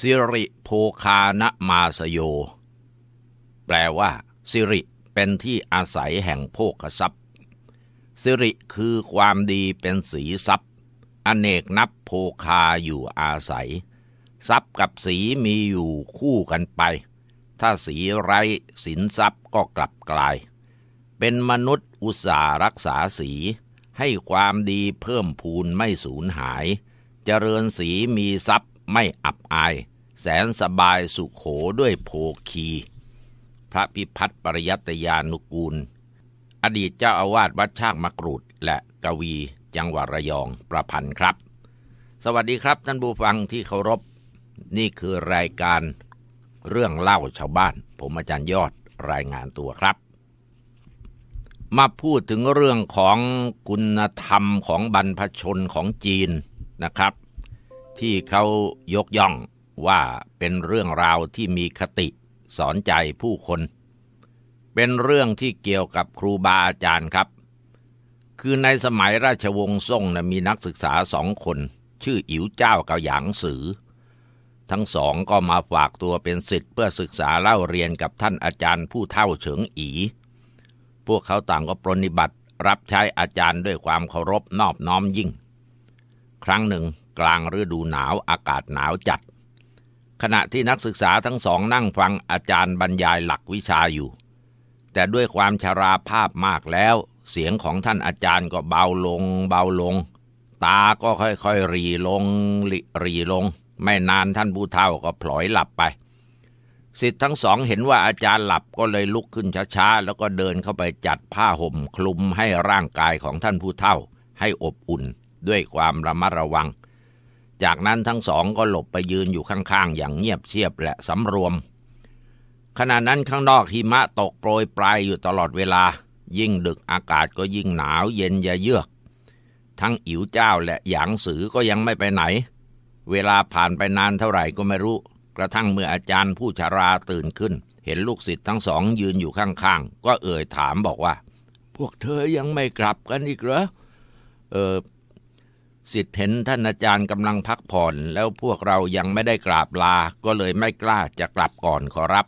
สิริโพคานมาสโย แปลว่า สิริเป็นที่อาศัยแห่งโภคทรัพย์ สิริคือความดีเป็นสีทรัพย์ อเนกนับโพคาอยู่อาศัย ทรัพย์กับสีมีอยู่คู่กันไป ถ้าสีไรสินทรัพย์ก็กลับกลาย เป็นมนุษย์อุตสารักษาสี ให้ความดีเพิ่มพูนไม่สูญหาย เจริญสีมีทรัพยไม่อับอายแสนสบายสุขโขด้วยโพคี พระพิพัฒน์ปริยัตยานุกูล อดีตเจ้าอาวาสวัดช่างมะกรูดและกวีจังหวัดระยองประพันธ์ครับ สวัสดีครับ ท่านผู้ฟังที่เคารพ นี่คือรายการเรื่องเล่าชาวบ้าน ผมอาจารย์ยอดรายงานตัวครับ มาพูดถึงเรื่องของคุณธรรมของบรรพชนของจีนนะครับที่เขายกย่องว่าเป็นเรื่องราวที่มีคติสอนใจผู้คน เป็นเรื่องที่เกี่ยวกับครูบาอาจารย์ครับ คือในสมัยราชวงศ์ซ่งนะมีนักศึกษาสองคนชื่ออิ๋วเจ้ากับหยางสือ ทั้งสองก็มาฝากตัวเป็นศิษย์เพื่อศึกษาเล่าเรียนกับท่านอาจารย์ผู้เท่าเฉิงอี พวกเขาต่างก็ปรนิบัติรับใช้อาจารย์ด้วยความเคารพนอบน้อมยิ่ง ครั้งหนึ่งกลางฤดูหนาวอากาศหนาวจัด ขณะที่นักศึกษาทั้งสองนั่งฟังอาจารย์บรรยายหลักวิชาอยู่ แต่ด้วยความชาราภาพมากแล้ว เสียงของท่านอาจารย์ก็เบาลง เบาลง ตาก็ค่อยๆรีลงรีลง ไม่นานท่านผู้เฒ่าก็พลอยหลับไป สิทธิ์ทั้งสองเห็นว่าอาจารย์หลับ ก็เลยลุกขึ้นช้าๆแล้วก็เดินเข้าไปจัดผ้าห่มคลุมให้ร่างกายของท่านผู้เฒ่า ให้อบอุ่น ด้วยความระมัดระวังจากนั้นทั้งสองก็หลบไปยืนอยู่ข้างๆ อย่างเงียบเชียบและสำรวมขณะนั้นข้างนอกหิมะตกโปรยปลายอยู่ตลอดเวลา ยิ่งดึกอากาศก็ยิ่งหนาวเย็นยะเยือก ทั้งอิ๋วเจ้าและหยางสือก็ยังไม่ไปไหน เวลาผ่านไปนานเท่าไหร่ก็ไม่รู้ กระทั่งเมื่ออาจารย์ผู้ชาราตื่นขึ้น เห็นลูกศิษย์ทั้งสอง ยืนอยู่ข้างๆก็เอ่ยถามบอกว่า พวกเธอยังไม่กลับกันอีกเหรอเออสิทธิ์เห็นท่านอาจารย์กำลังพักผ่อน แล้วพวกเรายังไม่ได้กราบลาก็เลยไม่กล้าจะกลับก่อนขอรับ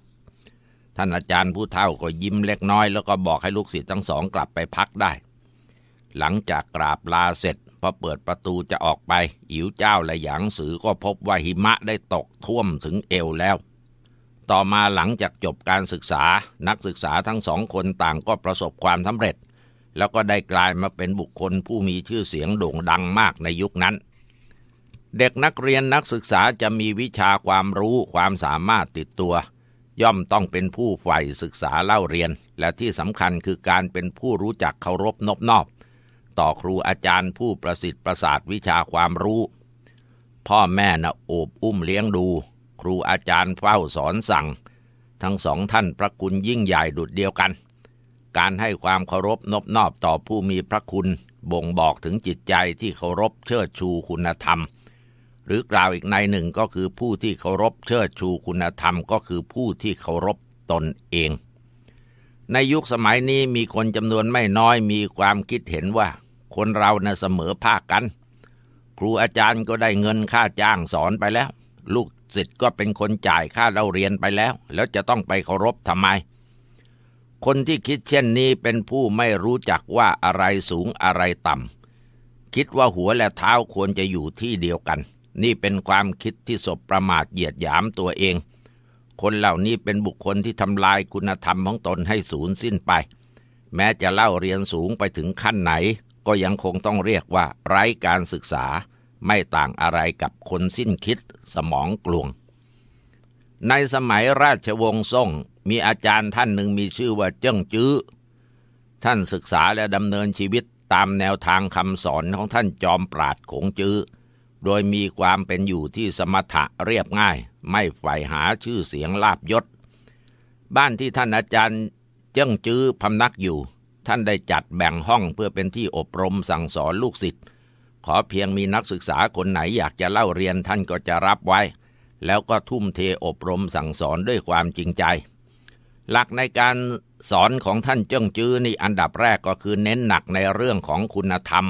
ท่านอาจารย์ผู้เฒ่าก็ยิ้มเล็กน้อยแล้วก็บอกให้ลูกศิษย์ทั้งสองกลับไปพักได้ หลังจากกราบลาเสร็จ พอเปิดประตูจะออกไปอิ๋วเจ้าและหยางสือก็พบว่าหิมะได้ตกท่วมถึงเอวแล้ว ต่อมาหลังจากจบการศึกษา นักศึกษาทั้งสองคนต่างก็ประสบความสำเร็จแล้วก็ได้กลายมาเป็นบุคคลผู้มีชื่อเสียงโด่งดังมากในยุคนั้น เด็กนักเรียนนักศึกษาจะมีวิชาความรู้ความสามารถติดตัว ย่อมต้องเป็นผู้ใฝ่ศึกษาเล่าเรียน และที่สำคัญคือการเป็นผู้รู้จักเคารพนบนอบต่อครูอาจารย์ผู้ประสิทธิ์ประสาทวิชาความรู้ พ่อแม่นะโอบอุ้มเลี้ยงดู ครูอาจารย์เฝ้าสอนสั่ง ทั้งสองท่านพระคุณยิ่งใหญ่ดุดเดียวกันการให้ความเคารพนอบนอบต่อผู้มีพระคุณ บ่งบอกถึงจิตใจที่เคารพเชิดชูคุณธรรม หรือกล่าวอีกในหนึ่งก็คือผู้ที่เคารพเชิดชูคุณธรรมก็คือผู้ที่เคารพตนเอง ในยุคสมัยนี้มีคนจำนวนไม่น้อยมีความคิดเห็นว่าคนเราเนะ่เสมอภาคกัน ครูอาจารย์ก็ได้เงินค่าจ้างสอนไปแล้ว ลูกศิษย์ก็เป็นคนจ่ายค่าเราเรียนไปแล้ว แล้วจะต้องไปเคารพทำไมคนที่คิดเช่นนี้เป็นผู้ไม่รู้จักว่าอะไรสูงอะไรต่ำ คิดว่าหัวและเท้าควรจะอยู่ที่เดียวกัน นี่เป็นความคิดที่สบประมาทเหยียดหยามตัวเอง คนเหล่านี้เป็นบุคคลที่ทำลายคุณธรรมของตนให้สูญสิ้นไป แม้จะเล่าเรียนสูงไปถึงขั้นไหน ก็ยังคงต้องเรียกว่าไร้การศึกษาไม่ต่างอะไรกับคนสิ้นคิดสมองกลวง ในสมัยราชวงศ์ซ่งมีอาจารย์ท่านหนึ่งมีชื่อว่าเจิ้งจื้อ ท่านศึกษาและดำเนินชีวิตตามแนวทางคำสอนของท่านจอมปราดขงจื้อ โดยมีความเป็นอยู่ที่สมถะเรียบง่าย ไม่ใฝ่หาชื่อเสียงลาบยศ บ้านที่ท่านอาจารย์เจิ้งจื้อพำนักอยู่ ท่านได้จัดแบ่งห้องเพื่อเป็นที่อบรมสั่งสอนลูกศิษย์ ขอเพียงมีนักศึกษาคนไหนอยากจะเล่าเรียนท่านก็จะรับไว้ แล้วก็ทุ่มเทอบรมสั่งสอนด้วยความจริงใจหลักในการสอนของท่านเจิ้งจื้อนี่อันดับแรกก็คือเน้นหนักในเรื่องของคุณธรรม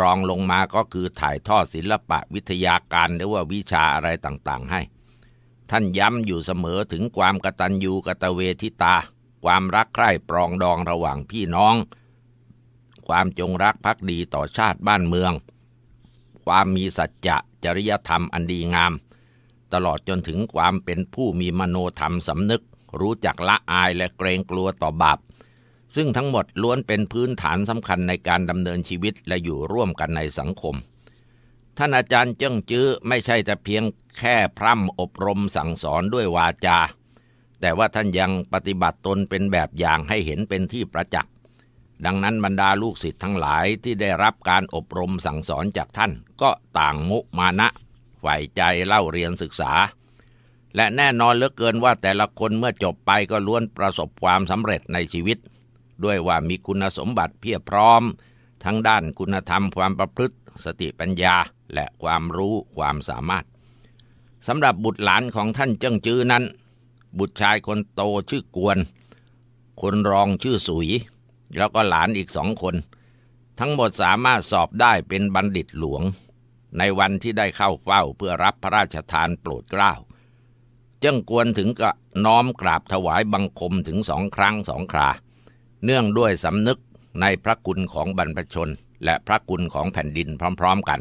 รองลงมาก็คือถ่ายทอดศิลปะวิทยาการหรือว่าวิชาอะไรต่างๆ ให้ ท่านย้ำอยู่เสมอถึงความกตัญญูกตเวทิตา ความรักใคร่ปรองดองระหว่างพี่น้อง ความจงรักภักดีต่อชาติบ้านเมือง ความมีสัจจะจริยธรรมอันดีงาม ตลอดจนถึงความเป็นผู้มีมโนธรรมสำนึกรู้จักละอายและเกรงกลัวต่อบาป ซึ่งทั้งหมดล้วนเป็นพื้นฐานสำคัญในการดำเนินชีวิตและอยู่ร่วมกันในสังคม ท่านอาจารย์เจิ้งจื้อไม่ใช่แต่เพียงแค่พร่ำอบรมสั่งสอนด้วยวาจา แต่ว่าท่านยังปฏิบัติตนเป็นแบบอย่างให้เห็นเป็นที่ประจักษ์ ดังนั้นบรรดาลูกศิษย์ทั้งหลายที่ได้รับการอบรมสั่งสอนจากท่าน ก็ต่างมุมานะใฝ่ใจเล่าเรียนศึกษาและแน่นอนเหลือเกินว่าแต่ละคนเมื่อจบไปก็ล้วนประสบความสำเร็จในชีวิต ด้วยว่ามีคุณสมบัติเพียบพร้อม ทั้งด้านคุณธรรมความประพฤติ สติปัญญาและความรู้ความสามารถสำหรับบุตรหลานของท่านเจิ้งจื้อนั้น บุตรชายคนโตชื่อกวน คนรองชื่อสุย แล้วก็หลานอีกสองคน ทั้งหมดสามารถสอบได้เป็นบัณฑิตหลวง ในวันที่ได้เข้าเฝ้าเพื่อรับพระราชทานโปรดเกล้าจึงกวนถึงกะน้อมกราบถวายบังคมถึงสองครั้งสองครา เนื่องด้วยสำนึกในพระคุณของบรรพชน และพระคุณของแผ่นดินพร้อมๆกัน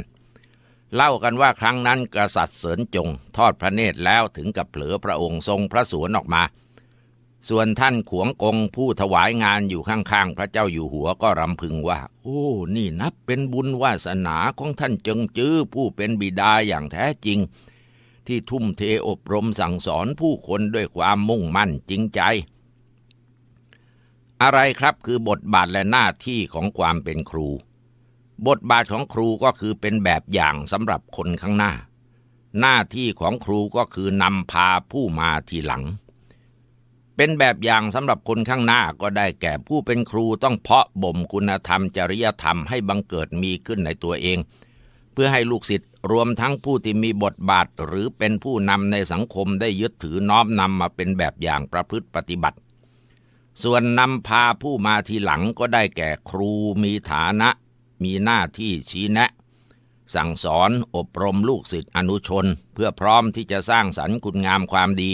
เล่ากันว่าครั้งนั้นกษัตริย์เสริญจง ทอดพระเนตรแล้วถึงกับเผลอพระองค์ทรงพระสวนออกมา ส่วนท่านขวงกงผู้ถวายงานอยู่ข้างๆ พระเจ้าอยู่หัวก็รำพึงว่า โอ้ นี่นับเป็นบุญวาสนาของท่านจงจื้อผู้เป็นบิดาอย่างแท้จริงที่ทุ่มเทอบรมสั่งสอนผู้คนด้วยความมุ่งมั่นจริงใจ อะไรครับคือบทบาทและหน้าที่ของความเป็นครู บทบาทของครูก็คือเป็นแบบอย่างสำหรับคนข้างหน้า หน้าที่ของครูก็คือนำพาผู้มาทีหลัง เป็นแบบอย่างสำหรับคนข้างหน้าก็ได้แก่ผู้เป็นครูต้องเพาะบ่มคุณธรรมจริยธรรมให้บังเกิดมีขึ้นในตัวเอง เพื่อให้ลูกศิษย์รวมทั้งผู้ที่มีบทบาทหรือเป็นผู้นำในสังคมได้ยึดถือน้อมนำมาเป็นแบบอย่างประพฤติปฏิบัติ ส่วนนำพาผู้มาทีหลังก็ได้แก่ครูมีฐานะ มีหน้าที่ชี้แนะ สั่งสอนอบรมลูกศิษย์อนุชน เพื่อพร้อมที่จะสร้างสรรค์คุณงามความดี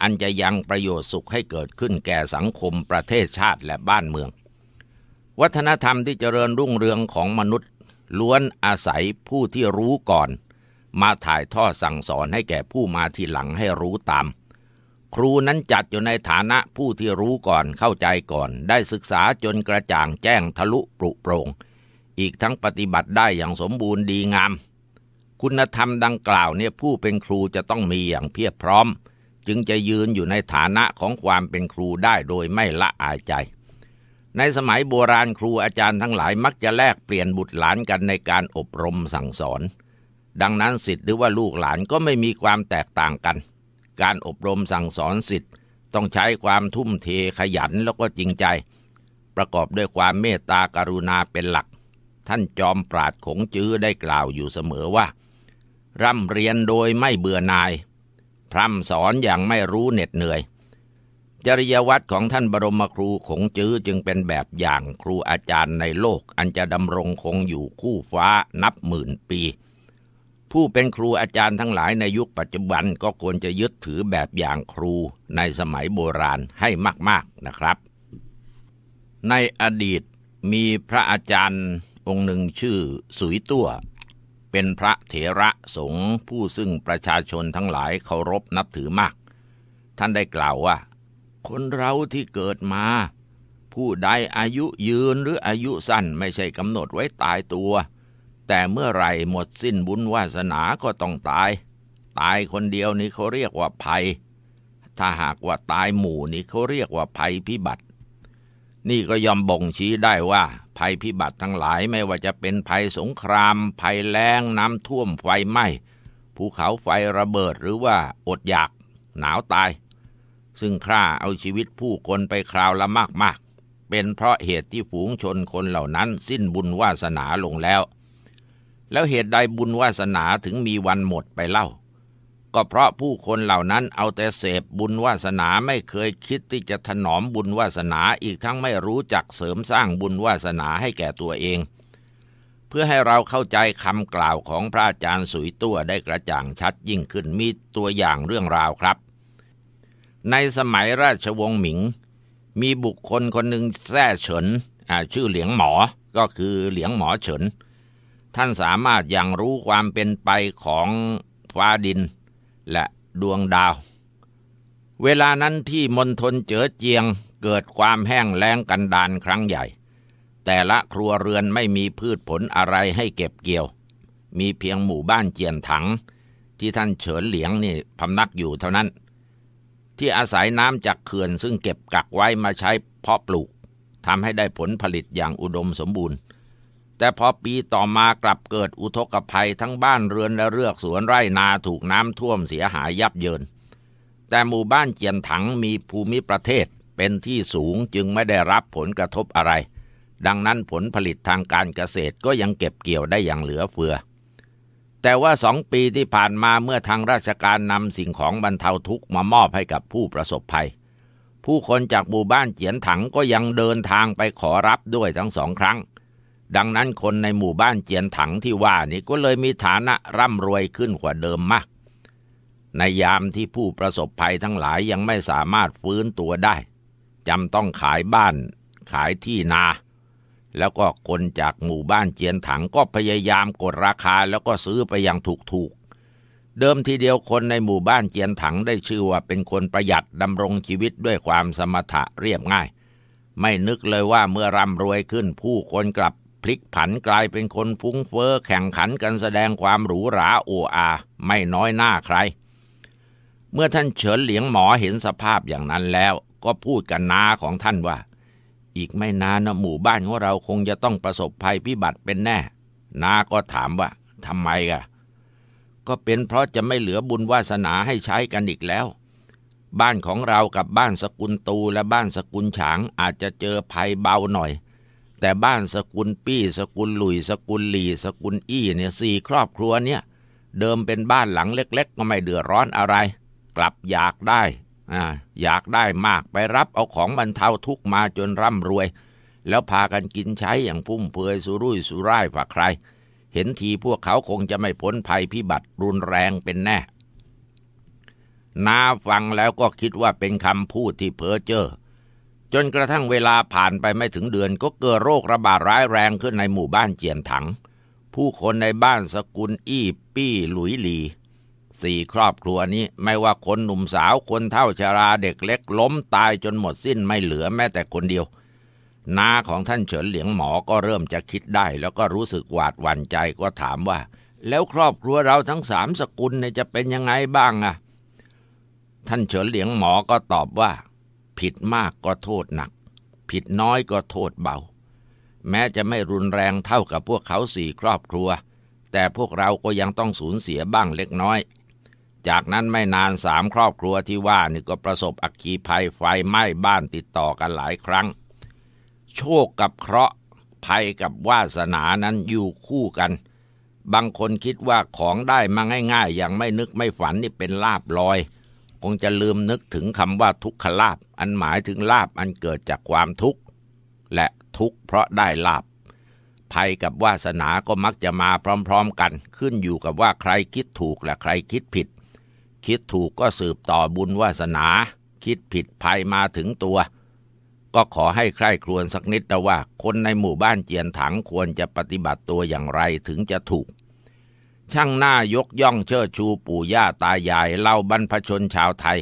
อันจะยังประโยชน์สุขให้เกิดขึ้นแก่สังคมประเทศชาติและบ้านเมือง วัฒนธรรมที่เจริญรุ่งเรืองของมนุษย์ล้วนอาศัยผู้ที่รู้ก่อน มาถ่ายทอดสั่งสอนให้แก่ผู้มาทีหลังให้รู้ตาม ครูนั้นจัดอยู่ในฐานะผู้ที่รู้ก่อนเข้าใจก่อน ได้ศึกษาจนกระจ่างแจ้งทะลุปรุโปรง อีกทั้งปฏิบัติได้อย่างสมบูรณ์ดีงาม คุณธรรมดังกล่าวเนี่ยผู้เป็นครูจะต้องมีอย่างเพียบพร้อม จึงจะยืนอยู่ในฐานะของความเป็นครูได้โดยไม่ละอายใจในสมัยโบราณครูอาจารย์ทั้งหลายมักจะแลกเปลี่ยนบุตรหลานกันในการอบรมสั่งสอน ดังนั้นสิทธิ์หรือว่าลูกหลานก็ไม่มีความแตกต่างกัน การอบรมสั่งสอนสิทธิ์ต้องใช้ความทุ่มเทขยันแล้วก็จริงใจ ประกอบด้วยความเมตตากรุณาเป็นหลัก ท่านจอมปราดขงจื้อได้กล่าวอยู่เสมอว่า ร่ำเรียนโดยไม่เบื่อนาย พร่ำสอนอย่างไม่รู้เหน็ดเหนื่อยจริยวัตรของท่านบรมครูขงจื้อจึงเป็นแบบอย่างครูอาจารย์ในโลกอันจะดำรงคงอยู่คู่ฟ้านับหมื่นปี ผู้เป็นครูอาจารย์ทั้งหลายในยุคปัจจุบันก็ควรจะยึดถือแบบอย่างครูในสมัยโบราณให้มาก ๆนะครับ ในอดีตมีพระอาจารย์องค์หนึ่งชื่อสุยตัวเป็นพระเถระสงฆ์ผู้ซึ่งประชาชนทั้งหลายเคารพนับถือมาก ท่านได้กล่าวว่าคนเราที่เกิดมา ผู้ใดอายุยืนหรืออายุสั้นไม่ใช่กำหนดไว้ตายตัว แต่เมื่อไรหมดสิ้นบุญวาสนาก็ต้องตาย ตายคนเดียวนี้เขาเรียกว่าภัย ถ้าหากว่าตายหมู่นี้เขาเรียกว่าภัยพิบัติ นี่ก็ยอมบ่งชี้ได้ว่าภัยพิบัติทั้งหลายไม่ว่าจะเป็นภัยสงคราม ภัยแรงน้ำท่วมไฟไหม้ภูเขาไฟระเบิดหรือว่าอดอยาก หนาวตายซึ่งฆ่าเอาชีวิตผู้คนไปคราวละมากๆ เป็นเพราะเหตุที่ฝูงชนคนเหล่านั้นสิ้นบุญวาสนาลงแล้ว แล้วเหตุใดบุญวาสนาถึงมีวันหมดไปเล่า ก็เพราะผู้คนเหล่านั้นเอาแต่เสพบุญวาสนาไม่เคยคิดที่จะถนอมบุญวาสนาอีกทั้งไม่รู้จักเสริมสร้างบุญวาสนาให้แก่ตัวเอง เพื่อให้เราเข้าใจคำกล่าวของพระอาจารย์สุยตัวได้กระจ่างชัดยิ่งขึ้นมีตัวอย่างเรื่องราวครับในสมัยราชวงศ์หมิง มีบุคคลคนหนึ่งแท้เฉินชื่อเหลียงหมอ ก็คือเหลียงหมอเฉิน ท่านสามารถยังรู้ความเป็นไปของฟ้าดินและดวงดาว เวลานั้นที่มณฑลเจอเจียงเกิดความแห้งแล้งกันดานครั้งใหญ่ แต่ละครัวเรือนไม่มีพืชผลอะไรให้เก็บเกี่ยว มีเพียงหมู่บ้านเจียนถัง ที่ท่านเฉินเหลียงนี่พำนักอยู่เท่านั้นที่อาศัยน้ำจากเขื่อนซึ่งเก็บกักไว้มาใช้เพาะปลูกทำให้ได้ผลผลิตอย่างอุดมสมบูรณ์ แต่พอปีต่อมากลับเกิดอุทกภัยทั้งบ้านเรือนและเรือกสวนไร่นาถูกน้ำท่วมเสียหายยับเยิน แต่หมู่บ้านเจียนถังมีภูมิประเทศเป็นที่สูงจึงไม่ได้รับผลกระทบอะไร ดังนั้นผลผลิตทางการเกษตรก็ยังเก็บเกี่ยวได้อย่างเหลือเฟือแต่ว่าสองปีที่ผ่านมาเมื่อทางราชการนำสิ่งของบรรเทาทุกข์มามอบให้กับผู้ประสบภัย ผู้คนจากหมู่บ้านเจียนถังก็ยังเดินทางไปขอรับด้วยทั้งสองครั้ง ดังนั้นคนในหมู่บ้านเจียนถังที่ว่านี้ก็เลยมีฐานะร่ำรวยขึ้นกว่าเดิมมาก ในยามที่ผู้ประสบภัยทั้งหลายยังไม่สามารถฟื้นตัวได้จำต้องขายบ้านขายที่นาแล้วก็คนจากหมู่บ้านเจียนถังก็พยายามกดราคาแล้วก็ซื้อไปอย่างถูกๆเดิมทีเดียวคนในหมู่บ้านเจียนถังได้ชื่อว่าเป็นคนประหยัดดำรงชีวิตด้วยความสมถะเรียบง่าย ไม่นึกเลยว่าเมื่อร่ำรวยขึ้นผู้คนกลับ พลิกผันกลายเป็นคนฟุ้งเฟ้อแข่งขันกันแสดงความหรูหราโออาไม่น้อยหน้าใคร เมื่อท่านเฉินเหลียงหมอเห็นสภาพอย่างนั้นแล้ว ก็พูดกันนาของท่านว่าอีกไม่นานนะหมู่บ้านของเราคงจะต้องประสบภัยพิบัติเป็นแน่ นาก็ถามว่าทำไมกะก็เป็นเพราะจะไม่เหลือบุญวาสนาให้ใช้กันอีกแล้ว บ้านของเรากับบ้านสกุลตูและบ้านสกุลฉางอาจจะเจอภัยเบาหน่อย แต่บ้านสกุลปี้สกุลหลุยสกุลหลีสกุลอี้เนี่ยสี่ครอบครัวเนี่ย เดิมเป็นบ้านหลังเล็ก ๆ ก็ไม่เดือดร้อนอะไร กลับอยากได้อยากได้มากไปรับเอาของบรรเทาทุกมาจนร่ำรวย แล้วพากันกินใช้อย่างพุ่มเพือยสุรุ่ยสุร่ายฝ่าใคร เห็นทีพวกเขาคงจะไม่พ้นภัยพิบัติรุนแรงเป็นแน่ นาฟังแล้วก็คิดว่าเป็นคำพูดที่เพ้อเจ้อจนกระทั่งเวลาผ่านไปไม่ถึงเดือนก็เกิดโรคระบาดร้ายแรงขึ้นในหมู่บ้านเจียนถัง ผู้คนในบ้านสกุลอี้ปี้หลุยหลีสี่ครอบครัวนี้ไม่ว่าคนหนุ่มสาวคนเท่าชาราเด็กเล็ก ล้มตายจนหมดสิ้นไม่เหลือแม้แต่คนเดียว นาของท่านเฉินเหลียงหมอก็เริ่มจะคิดได้แล้วก็รู้สึกหวาดหวั่นใจก็ถามว่า แล้วครอบครัวเราทั้งสามสกุลเนี่ยจะเป็นยังไงบ้างอะท่านเฉินเหลียงหมอก็ตอบว่าผิดมากก็โทษหนักผิดน้อยก็โทษเบา แม้จะไม่รุนแรงเท่ากับพวกเขาสี่ครอบครัว แต่พวกเราก็ยังต้องสูญเสียบ้างเล็กน้อยจากนั้นไม่นานสามครอบครัวที่ว่านี่ก็ประสบอักคีภัยไฟไหม้บ้านติดต่อกันหลายครั้ง โชคกับเคราะห์ภัยกับวาสนานั้นอยู่คู่กัน บางคนคิดว่าของได้มาง่ายๆ อย่างไม่นึกไม่ฝันนี่เป็นลาบลอย คงจะลืมนึกถึงคำว่าทุกขลาบอันหมายถึงลาบอันเกิดจากความทุกข์และทุกข์เพราะได้ลาบ ภัยกับวาสนาก็มักจะมาพร้อมๆกัน ขึ้นอยู่กับว่าใครคิดถูกและใครคิดผิดคิดถูกก็สืบต่อบุญวาสนา คิดผิดภัยมาถึงตัว ก็ขอให้ใคร่ครวญสักนิดนะว่า คนในหมู่บ้านเจียนถังควรจะปฏิบัติตัวอย่างไรถึงจะถูก ช่างหน้ายกย่องเชิดชูปู่ย่าตายายเล่าบรรพชนชาวไทย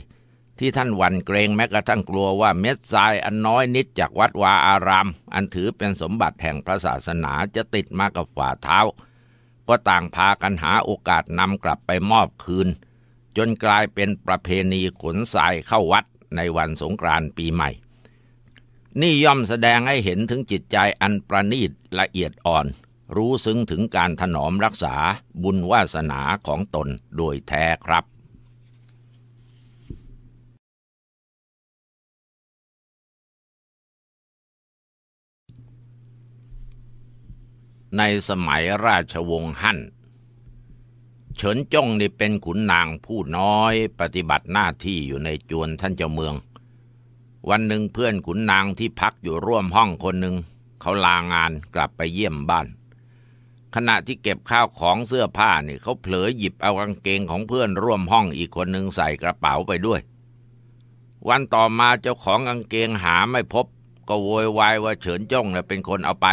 ที่ท่านหวั่นเกรงแม้กระทั่งกลัวว่าเม็ดทรายอันน้อยนิดจากวัดวาอารามอันถือเป็นสมบัติแห่งพระศาสนาจะติดมากับฝ่าเท้า ก็ต่างพากันหาโอกาสนำกลับไปมอบคืนจนกลายเป็นประเพณีขนทรายเข้าวัดในวันสงกรานต์ปีใหม่ นี่ย่อมแสดงให้เห็นถึงจิตใจอันประณีตละเอียดอ่อนรู้ซึ้งถึงการถนอมรักษาบุญวาสนาของตนโดยแท้ครับ ในสมัยราชวงศ์ฮั่นเฉินจ้งนี่เป็นขุนนางผู้น้อย ปฏิบัติหน้าที่อยู่ในจวนท่านเจ้าเมือง วันหนึ่งเพื่อนขุนนางที่พักอยู่ร่วมห้องคนหนึ่งเขาลางานกลับไปเยี่ยมบ้าน ขณะที่เก็บข้าวของเสื้อผ้านี่เขาเผลอหยิบเอากางเกงของเพื่อนร่วมห้องอีกคนหนึ่งใส่กระเป๋าไปด้วย วันต่อมาเจ้าของกางเกงหาไม่พบ ก็โวยวายว่าเฉินจ้งเน่ยเป็นคนเอาไป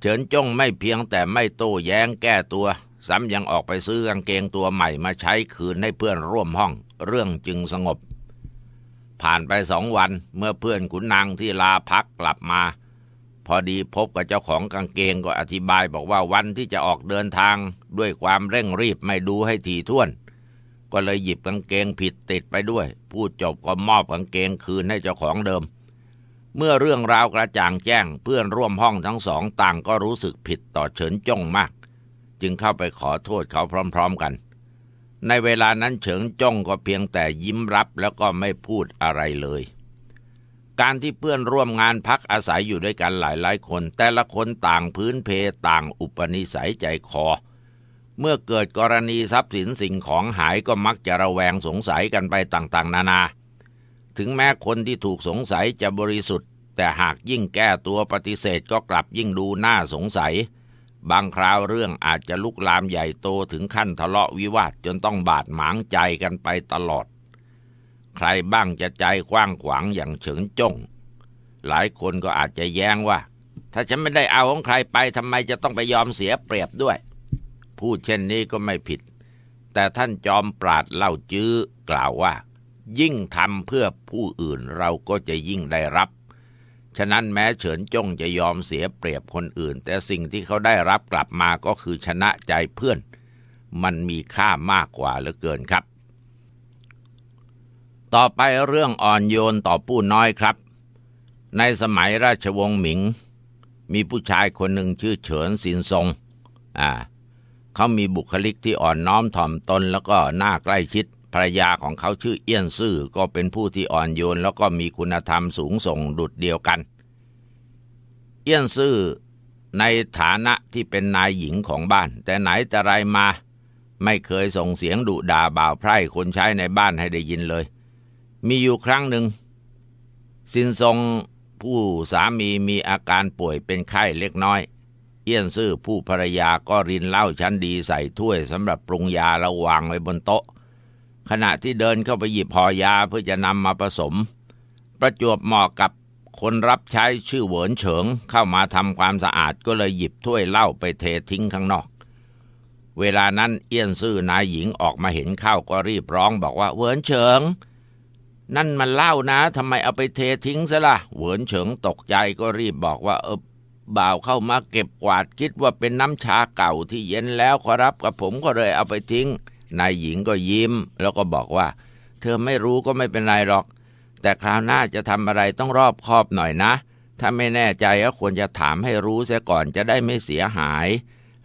เฉินจ้งไม่เพียงแต่ไม่โต้แย้งแก้ตัวซ้ำยังออกไปซื้อกางเกงตัวใหม่มาใช้คืนให้เพื่อนร่วมห้องเรื่องจึงสงบ ผ่านไปสองวันเมื่อเพื่อนขุนนางที่ลาพักกลับมา พอดีพบกับเจ้าของกางเกงก็ อธิบายบอกว่าวันที่จะออกเดินทาง ด้วยความเร่งรีบไม่ดูให้ถี่ถ้วน ก็เลยหยิบกางเกงผิดติดไปด้วย พูดจบก็มอบกางเกงคืนให้เจ้าของเดิม เมื่อเรื่องราวกระจ่างแจ้ง เพื่อนร่วมห้องทั้งสองต่างก็รู้สึกผิดต่อเฉินจ้งมากจึงเข้าไปขอโทษเขาพร้อม ๆกัน ในเวลานั้นเฉิงจ้องก็เพียงแต่ยิ้มรับแล้วก็ไม่พูดอะไรเลย การที่เพื่อนร่วมงานพักอาศัยอยู่ด้วยกันหลายหลายคน แต่ละคนต่างพื้นเพต่างอุปนิสัยใจคอ เมื่อเกิดกรณีทรัพย์สินสิ่งของหายก็มักจะระแวงสงสัยกันไปต่างๆ นานา ถึงแม้คนที่ถูกสงสัยจะบริสุทธิ์แต่หากยิ่งแก้ตัวปฏิเสธก็กลับยิ่งดูน่าสงสัยบางคราวเรื่องอาจจะลุกลามใหญ่โตถึงขั้นทะเลาะวิวาทจนต้องบาดหมางใจกันไปตลอด ใครบ้างจะใจกว้างขวางอย่างเฉิงจง หลายคนก็อาจจะแย้งว่า ถ้าฉันไม่ได้เอาของใครไปทำไมจะต้องไปยอมเสียเปรียบด้วย พูดเช่นนี้ก็ไม่ผิด แต่ท่านจอมปราดเล่าจื้อกล่าวว่า ยิ่งทำเพื่อผู้อื่นเราก็จะยิ่งได้รับฉะนั้นแม้เฉินจงจะยอมเสียเปรียบคนอื่น แต่สิ่งที่เขาได้รับกลับมาก็คือชนะใจเพื่อนมันมีค่ามากกว่าเหลือเกินครับ ต่อไปเรื่องอ่อนโยนต่อผู้น้อยครับ ในสมัยราชวงศ์หมิง มีผู้ชายคนหนึ่งชื่อเฉินสินทรงอ่าเขามีบุคลิกที่อ่อนน้อมถ่อมตนแล้วก็น่าใกล้ชิดภรรยาของเขาชื่อเอี้ยนซื่อก็เป็นผู้ที่อ่อนโยนแล้วก็มีคุณธรรมสูงส่งดุดเดียวกัน เอี้ยนซื่อในฐานะที่เป็นนายหญิงของบ้าน แต่ไหนแต่ไรมา ไม่เคยส่งเสียงดุด่าบ่าวไพร่คนใช้ในบ้านให้ได้ยินเลย มีอยู่ครั้งหนึ่ง สินทรงผู้สามีมีอาการป่วยเป็นไข้เล็กน้อย เอี้ยนซื่อผู้ภรรยาก็รินเหล้าชั้นดีใส่ถ้วยสำหรับปรุงยาแล้ววางไว้บนโต๊ะขณะที่เดินเข้าไปหยิบพอยาเพื่อจะนำมาผสมประจวบเหมาะกับคนรับใช้ชื่อเหวินเฉิงเข้ามาทำความสะอาดก็เลยหยิบถ้วยเหล้าไปเททิ้งข้างนอก เวลานั้นเอี้ยนซื่อนายหญิงออกมาเห็นเข้าก็รีบร้องบอกว่าเหวินเฉิง นั่นมันเหล้านะทำไมเอาไปเททิ้งซะละ่ะเหวินเฉิงตกใจก็รีบบอกว่า เออบ่าวเข้ามาเก็บกวาดคิดว่าเป็นน้ำชาเก่าที่เย็นแล้วขอรับกับผมก็เลยเอาไปทิ้งนายหญิงก็ยิ้มแล้วก็บอกว่า เธอไม่รู้ก็ไม่เป็นไรหรอก แต่คราวหน้าจะทำอะไรต้องรอบคอบหน่อยนะ ถ้าไม่แน่ใจก็ควรจะถามให้รู้เสียก่อนจะได้ไม่เสียหาย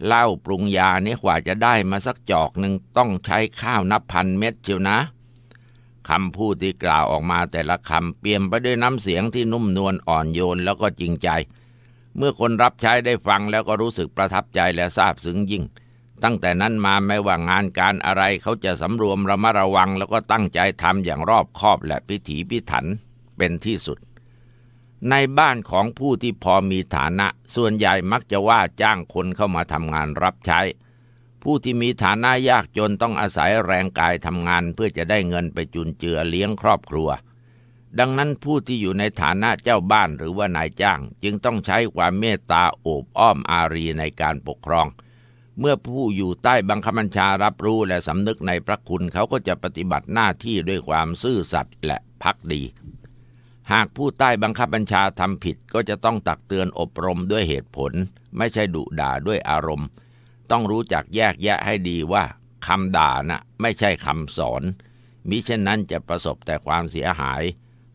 เหล้าปรุงยานี่กว่าจะได้มาสักจอกหนึ่งต้องใช้ข้าวนับพันเม็ดเชียวนะ คำพูดที่กล่าวออกมาแต่ละคำเปี่ยมไปด้วยน้ำเสียงที่นุ่มนวลอ่อนโยนแล้วก็จริงใจ เมื่อคนรับใช้ได้ฟังแล้วก็รู้สึกประทับใจและซาบซึ้งยิ่งตั้งแต่นั้นมาไม่ว่างานการอะไรเขาจะสำรวมระมัดระวัง แล้วก็ตั้งใจทำอย่างรอบคอบและพิถีพิถันเป็นที่สุด ในบ้านของผู้ที่พอมีฐานะ ส่วนใหญ่มักจะว่าจ้างคนเข้ามาทำงานรับใช้ ผู้ที่มีฐานะยากจนต้องอาศัยแรงกายทำงานเพื่อจะได้เงินไปจุนเจือเลี้ยงครอบครัว ดังนั้นผู้ที่อยู่ในฐานะเจ้าบ้านหรือว่านายจ้าง จึงต้องใช้ความเมตตาโอบอ้อมอารีในการปกครองเมื่อผู้อยู่ใต้บังคับบัญชารับรู้และสำนึกในพระคุณเขาก็จะปฏิบัติหน้าที่ด้วยความซื่อสัตย์และพักดี หากผู้ใต้บังคับบัญชาทำผิดก็จะต้องตักเตือนอบรมด้วยเหตุผล ไม่ใช่ดุด่าด้วยอารมณ์ ต้องรู้จักแยกแยะให้ดีว่าคำด่านะ่ะไม่ใช่คำสอน มิเช่นนั้นจะประสบแต่ความเสียหาย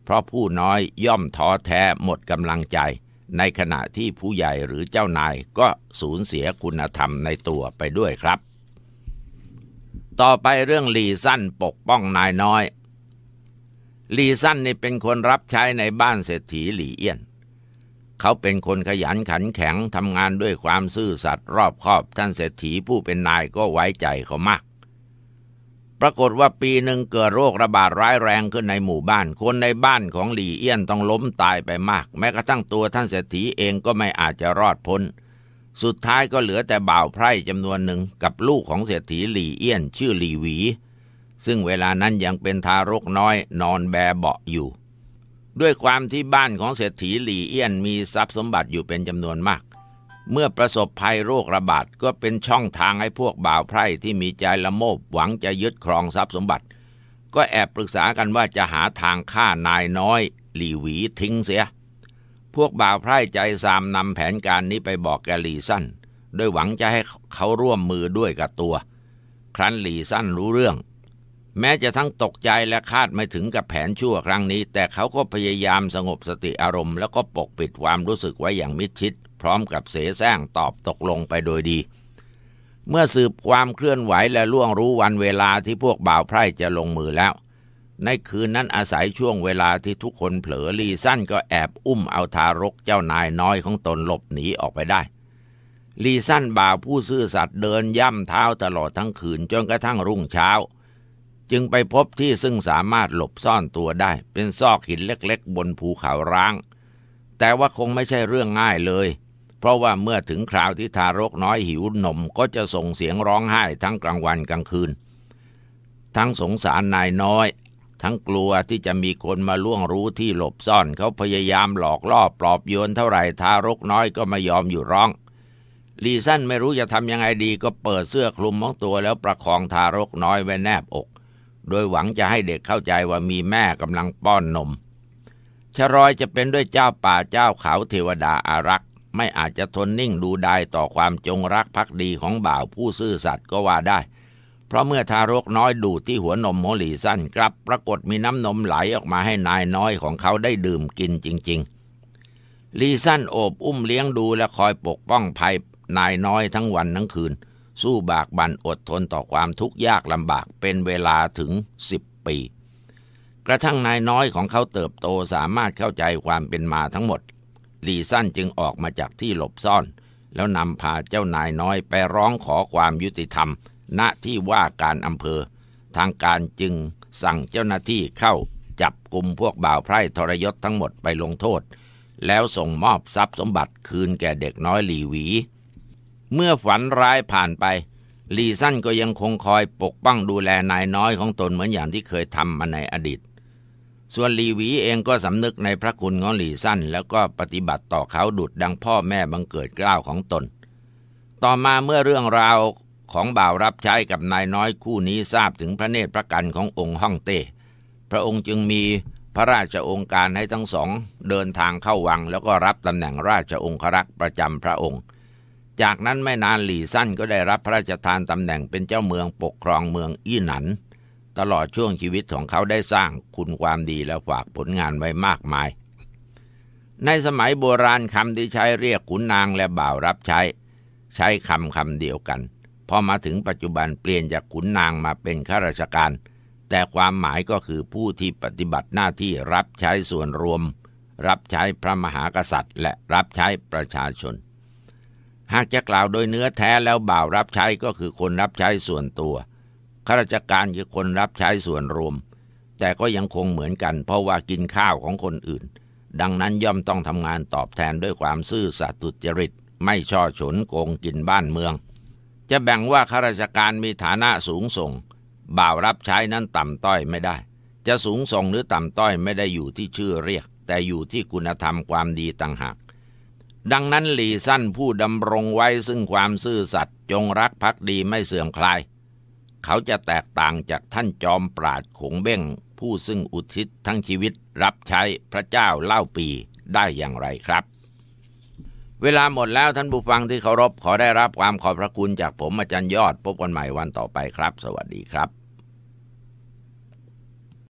เพราะผู้น้อยย่อมท้อแท้หมดกำลังใจในขณะที่ผู้ใหญ่หรือเจ้านายก็สูญเสียคุณธรรมในตัวไปด้วยครับ ต่อไปเรื่องลีสั้นปกป้องนายน้อยลีสั้นนี่เป็นคนรับใช้ในบ้านเศรษฐีหลีเอี้ยน เขาเป็นคนขยันขันแข็งทำงานด้วยความซื่อสัตย์รอบคอบท่านเศรษฐีผู้เป็นนายก็ไว้ใจเขามากปรากฏว่าปีหนึ่งเกิดโรคระบาดร้ายแรงขึ้นในหมู่บ้าน คนในบ้านของหลี่เอี้ยนต้องล้มตายไปมาก แม้กระทั่งตัวท่านเศรษฐีเองก็ไม่อาจจะรอดพ้น สุดท้ายก็เหลือแต่บ่าวไพร่จำนวนหนึ่งกับลูกของเศรษฐีหลี่เอี้ยนชื่อหลี่หวี ซึ่งเวลานั้นยังเป็นทารกน้อยนอนแบเบาะอยู่ ด้วยความที่บ้านของเศรษฐีหลี่เอี้ยนมีทรัพย์สมบัติอยู่เป็นจำนวนมากเมื่อประสบภัยโรคระบาดก็เป็นช่องทางให้พวกบ่าวไพร่ที่มีใจละโมบหวังจะยึดครองทรัพย์สมบัติ ก็แอบปรึกษากันว่าจะหาทางฆ่านายน้อยหลีหวีทิ้งเสีย พวกบ่าวไพร่ใจซามนำแผนการนี้ไปบอกแกหลีสั้นด้วยหวังจะให้เขาร่วมมือด้วยกับตัว ครั้นหลีสั้นรู้เรื่องแม้จะทั้งตกใจและคาดไม่ถึงกับแผนชั่วครั้งนี้ แต่เขาก็พยายามสงบสติอารมณ์แล้วก็ปกปิดความรู้สึกไว้อย่างมิดชิด พร้อมกับเสแสร้งตอบตกลงไปโดยดี เมื่อสืบความเคลื่อนไหวและล่วงรู้วันเวลาที่พวกบ่าวไพร่จะลงมือแล้ว ในคืนนั้นอาศัยช่วงเวลาที่ทุกคนเผลอลีสั้นก็แอบอุ้มเอาทารกเจ้านายน้อยของตนหลบหนีออกไปได้ลีสั้นบ่าวผู้ซื่อสัตย์เดินย่ำเท้าตลอดทั้งคืนจนกระทั่งรุ่งเช้าจึงไปพบที่ซึ่งสามารถหลบซ่อนตัวได้เป็นซอกหินเล็กๆบนภูเขาร้าง แต่ว่าคงไม่ใช่เรื่องง่ายเลย เพราะว่าเมื่อถึงคราวที่ทารกน้อยหิวนมก็จะส่งเสียงร้องไห้ทั้งกลางวันกลางคืน ทั้งสงสารนายน้อย ทั้งกลัวที่จะมีคนมาล่วงรู้ที่หลบซ่อนเขาพยายามหลอกล่อปลอบโยนเท่าไหร่ทารกน้อยก็ไม่ยอมอยู่ร้องลีซันไม่รู้จะทำยังไงดีก็เปิดเสื้อคลุมของตัวแล้วประคองทารกน้อยไว้แนบอกโดยหวังจะให้เด็กเข้าใจว่ามีแม่กำลังป้อนนม ชรอยจะเป็นด้วยเจ้าป่าเจ้าเขาเทวดาอารักษ์ไม่อาจจะทนนิ่งดูได้ต่อความจงรักภักดีของบ่าวผู้ซื่อสัตย์ก็ว่าได้ เพราะเมื่อทารกน้อยดูที่หัวนมโมลีสั้นกลับปรากฏมีน้ำนมไหลออกมาให้นายน้อยของเขาได้ดื่มกินจริงๆลีสั้นโอบอุ้มเลี้ยงดูและคอยปกป้องภัยนายน้อยทั้งวันทั้งคืนเสู้บากบั่นอดทนต่อความทุกข์ยากลำบากเป็นเวลาถึงสิบปี กระทั่งนายน้อยของเขาเติบโตสามารถเข้าใจความเป็นมาทั้งหมดลีสั้นจึงออกมาจากที่หลบซ่อน แล้วนำพาเจ้านายน้อยไปร้องขอความยุติธรรม ณที่ว่าการอำเภอ ทางการจึงสั่งเจ้าหน้าที่เข้าจับกลุ่มพวกบ่าวไพร่ทรยศทั้งหมดไปลงโทษ แล้วส่งมอบทรัพย์สมบัติคืนแก่เด็กน้อยหลีหวีเมื่อฝันร้ายผ่านไป ลีซันก็ยังคงคอยปกป้องดูแลนายน้อยของตนเหมือนอย่างที่เคยทำมาในอดีต ส่วนลีหวีเองก็สำนึกในพระคุณของลีซันแล้วก็ปฏิบัติต่อเขาดุดดังพ่อแม่บังเกิดเกล้าของตน ต่อมาเมื่อเรื่องราวของบ่าวรับใช้กับนายน้อยคู่นี้ทราบถึงพระเนตรพระกันขององค์ฮ่องเต้ พระองค์จึงมีพระราชองค์การให้ทั้งสองเดินทางเข้าวังแล้วก็รับตำแหน่งราชองครักษ์ประจำพระองค์จากนั้นไม่นานหลี่ซั่นก็ได้รับพระราชทานตำแหน่งเป็นเจ้าเมืองปกครองเมืองอี้หนันตลอดช่วงชีวิตของเขาได้สร้างคุณความดีและฝากผลงานไว้มากมาย ในสมัยโบราณคำที่ใช้เรียกขุนนางและบ่าวรับใช้ ใช้คำคำเดียวกันพอมาถึงปัจจุบันเปลี่ยนจากขุนนางมาเป็นข้าราชการ แต่ความหมายก็คือผู้ที่ปฏิบัติหน้าที่รับใช้ส่วนรวม รับใช้พระมหากษัตริย์ และรับใช้ประชาชนหากจะกล่าวโดยเนื้อแท้แล้วบ่าวรับใช้ก็คือคนรับใช้ส่วนตัว ข้าราชการคือคนรับใช้ส่วนรวม แต่ก็ยังคงเหมือนกัน เพราะว่ากินข้าวของคนอื่น ดังนั้นย่อมต้องทำงานตอบแทนด้วยความซื่อสัตย์สุจริต ไม่ช่อฉนโกงกินบ้านเมือง จะแบ่งว่าข้าราชการมีฐานะสูงส่ง บ่าวรับใช้นั้นต่ำต้อยไม่ได้ จะสูงส่งหรือต่ำต้อยไม่ได้อยู่ที่ชื่อเรียก แต่อยู่ที่คุณธรรมความดีต่างหากดังนั้นหลีสั้นผู้ดำรงไว้ซึ่งความซื่อสัตย์จงรักภักดีไม่เสื่อมคลายเขาจะแตกต่างจากท่านจอมปราดขงเบ้งผู้ซึ่งอุทิศทั้งชีวิตรับใช้พระเจ้าเล่าปีได้อย่างไรครับ เวลาหมดแล้วท่านผู้ฟังที่เคารพขอได้รับความขอบพระคุณจากผมอาจารย์ยอดพบกันใหม่วันต่อไปครับ สวัสดีครับ